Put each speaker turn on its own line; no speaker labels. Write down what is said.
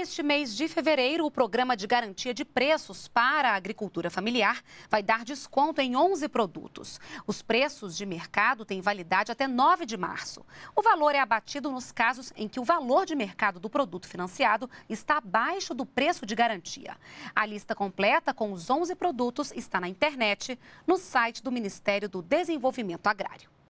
este mês de fevereiro, o Programa de Garantia de Preços para a Agricultura Familiar vai dar desconto em 11 produtos. Os preços de mercado têm validade até 9 de março. O valor é abatido nos casos em que o valor de mercado do produto financiado está abaixo do preço de garantia. A lista completa com os 11 produtos está na internet, no site do Ministério do Desenvolvimento Agrário.